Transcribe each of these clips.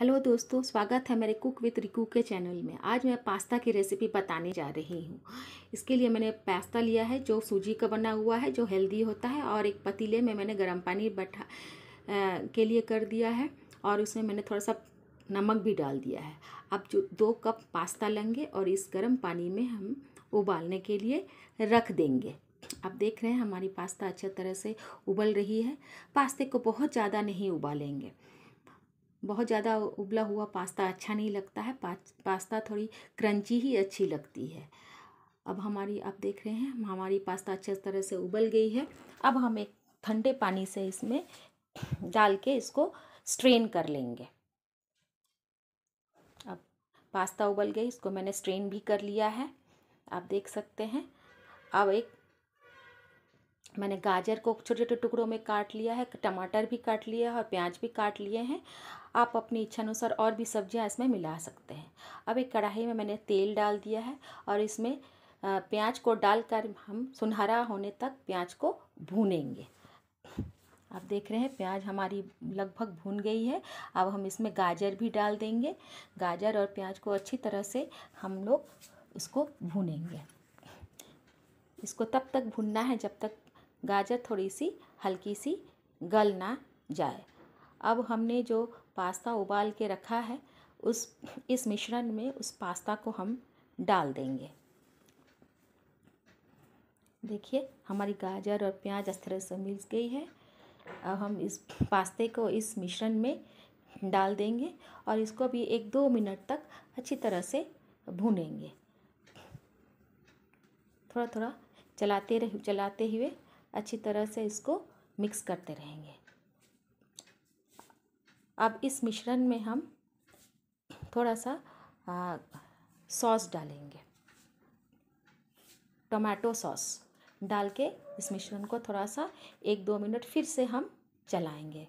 hello दोस्तों स्वागत है मेरे कुक विथ रिकू के चैनल में आज मैं पास्ता की रेसिपी बताने जा रही हूँ इसके लिए मैंने पास्ता लिया है जो सूजी का बना हुआ है जो हेल्दी होता है और एक पतीले में मैंने गर्म पानी बैठा के लिए कर दिया है और उसमें मैंने थोड़ा सा नमक भी डाल दिया है अब जो दो कप पास्ता लेंगे और इस गर्म पानी में हम उबालने के लिए रख देंगे आप देख रहे हैं हमारी पास्ता अच्छा तरह से उबल रही है पास्ते को बहुत ज़्यादा नहीं उबालेंगे बहुत ज़्यादा उबला हुआ पास्ता अच्छा नहीं लगता है पास्ता थोड़ी क्रंची ही अच्छी लगती है अब हमारी आप देख रहे हैं हमारी पास्ता अच्छे तरह से उबल गई है अब हम एक ठंडे पानी से इसमें डाल के इसको स्ट्रेन कर लेंगे अब पास्ता उबल गई इसको मैंने स्ट्रेन भी कर लिया है आप देख सकते हैं अब एक मैंने गाजर को छोटे छोटे टुकड़ों में काट लिया है टमाटर भी काट लिया है और प्याज भी काट लिए हैं आप अपनी इच्छा अनुसार और भी सब्जियां इसमें मिला सकते हैं अब एक कढ़ाई में मैंने तेल डाल दिया है और इसमें प्याज को डालकर हम सुनहरा होने तक प्याज को भूनेंगे आप देख रहे हैं प्याज हमारी लगभग भून गई है अब हम इसमें गाजर भी डाल देंगे गाजर और प्याज को अच्छी तरह से हम लोग इसको भूनेंगे इसको तब तक भूनना है जब तक गाजर थोड़ी सी हल्की सी गल ना जाए अब हमने जो पास्ता उबाल के रखा है उस इस मिश्रण में उस पास्ता को हम डाल देंगे देखिए हमारी गाजर और प्याज इस तरह से मिल गई है अब हम इस पास्ते को इस मिश्रण में डाल देंगे और इसको भी एक दो मिनट तक अच्छी तरह से भूनेंगे थोड़ा थोड़ा चलाते रह चलाते हुए अच्छी तरह से इसको मिक्स करते रहेंगे अब इस मिश्रण में हम थोड़ा सा सॉस डालेंगे टमाटो सॉस डाल के इस मिश्रण को थोड़ा सा एक दो मिनट फिर से हम चलाएंगे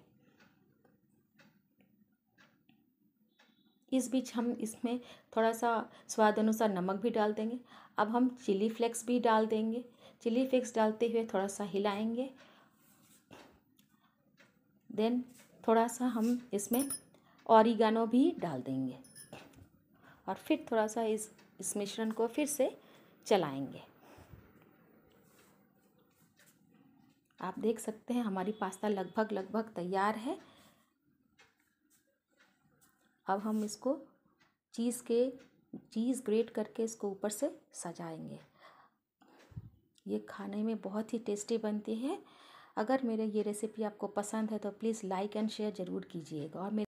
इस बीच हम इसमें थोड़ा सा स्वाद अनुसार नमक भी डाल देंगे अब हम चिली फ्लेक्स भी डाल देंगे चिली फ्लेक्स डालते हुए थोड़ा सा हिलाएंगे देन थोड़ा सा हम इसमें औरिगानो भी डाल देंगे और फिर थोड़ा सा इस इस मिश्रण को फिर से चलाएंगे आप देख सकते हैं हमारी पास्ता लगभग लगभग तैयार है अब हम इसको चीज़ के चीज़ ग्रेट करके इसको ऊपर से सजाएंगे ये खाने में बहुत ही टेस्टी बनती है अगर मेरी ये रेसिपी आपको पसंद है तो प्लीज़ लाइक एंड शेयर ज़रूर कीजिएगा और मेरे